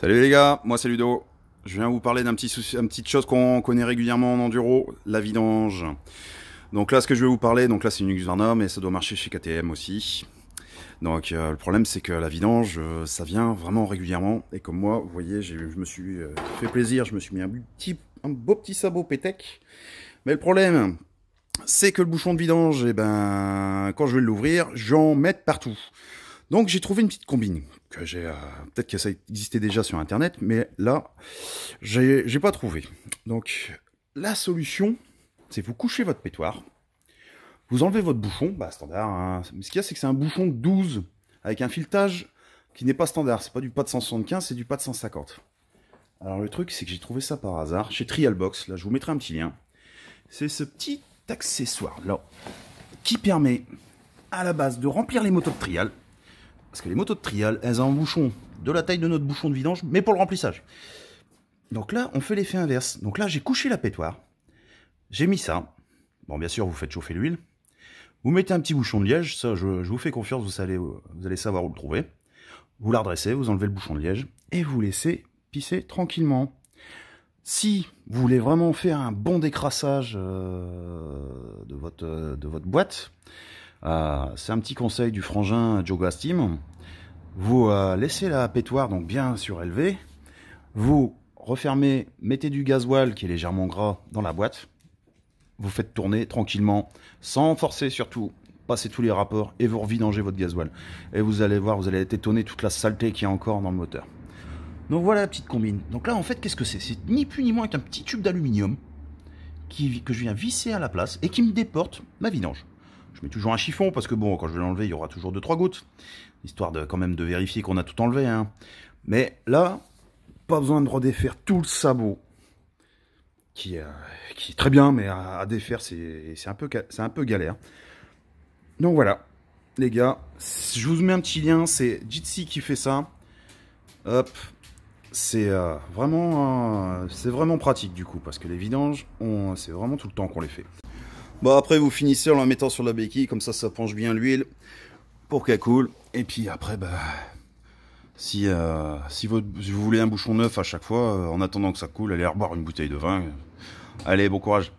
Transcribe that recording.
Salut les gars, moi c'est Ludo. Je viens vous parler d'un petit souci, une petite chose qu'on connaît régulièrement en enduro, la vidange. Donc là, ce que je vais vous parler, donc là c'est une Husqvarna, mais ça doit marcher chez KTM aussi. Donc euh, le problème c'est que la vidange, euh, ça vient vraiment régulièrement. Et comme moi, vous voyez, je me suis euh, fait plaisir, je me suis mis un, petit, un beau petit sabot pétec. Mais le problème, c'est que le bouchon de vidange, et eh ben, quand je vais l'ouvrir, j'en mets partout. Donc j'ai trouvé une petite combine j'ai euh, peut-être que ça existait déjà sur internet mais là j'ai pas trouvé donc la solution c'est vous couchez votre pétoire vous enlevez votre bouchon bah, standard hein. mais ce qu'il y a c'est que c'est un bouchon 12 avec un filetage qui n'est pas standard c'est pas du pas de 175 c'est du pas de 150 alors le truc c'est que j'ai trouvé ça par hasard chez Trialbox là je vous mettrai un petit lien c'est ce petit accessoire là qui permet à la base de remplir les motos de trial parce que les motos de trial, elles ont un bouchon de la taille de notre bouchon de vidange, mais pour le remplissage. Donc là, on fait l'effet inverse. Donc là, j'ai couché la pétoire. J'ai mis ça. Bon, bien sûr, vous faites chauffer l'huile. Vous mettez un petit bouchon de liège. Ça, je, vous fais confiance, vous allez, vous allez savoir où le trouver. Vous la redressez, vous enlevez le bouchon de liège et vous laissez pisser tranquillement. Si vous voulez vraiment faire un bon décrassage euh, de, votre, de votre boîte, euh, c'est un petit conseil du frangin Joe Gastim. Vous euh, laissez la pétoire donc bien surélevée. Vous refermez, mettez du gasoil qui est légèrement gras dans la boîte. Vous faites tourner tranquillement, sans forcer surtout. Passez tous les rapports et vous revidangez votre gasoil. Et vous allez voir, vous allez être étonné toute la saleté qu'il y a encore dans le moteur. Donc voilà la petite combine. Donc là, en fait, qu'est-ce que c'est C'est ni plus ni moins qu'un petit tube d'aluminium que je viens visser à la place et qui me déporte ma vidange. Je mets toujours un chiffon parce que bon, quand je vais l'enlever, il y aura toujours 2-3 gouttes. Histoire de quand même de vérifier qu'on a tout enlevé. Hein. Mais là, pas besoin de redéfaire tout le sabot. Qui, euh, qui est très bien, mais à, défaire, c'est un, peu, un peu galère. Donc voilà, les gars, je vous mets un petit lien, c'est Jitsi qui fait ça. Hop, c'est euh, vraiment, euh, c'est vraiment pratique du coup, parce que les vidanges, c'est vraiment tout le temps qu'on les fait. Bon, après, vous finissez en la mettant sur la béquille, comme ça, ça penche bien l'huile pour qu'elle coule. Et puis après, bah, si, euh, si, vous voulez un bouchon neuf à chaque fois, euh, en attendant que ça coule, allez reboire une bouteille de vin. Allez, bon courage